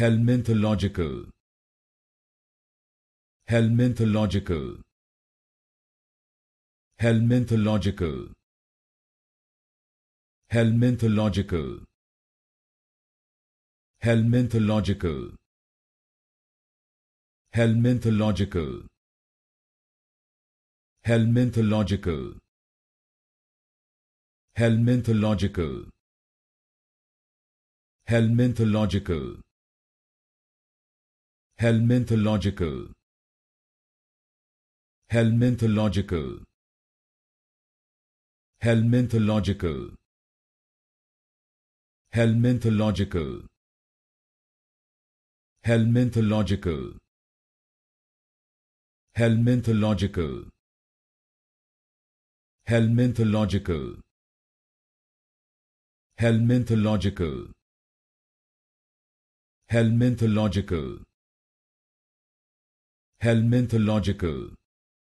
Helminthological Helminthological Helminthological Helminthological Helminthological Helminthological Helminthological Helminthological Helminthological Helminthological Helminthological Helminthological Helminthological Helminthological Helminthological Helminthological Helminthological Helminthological helminthological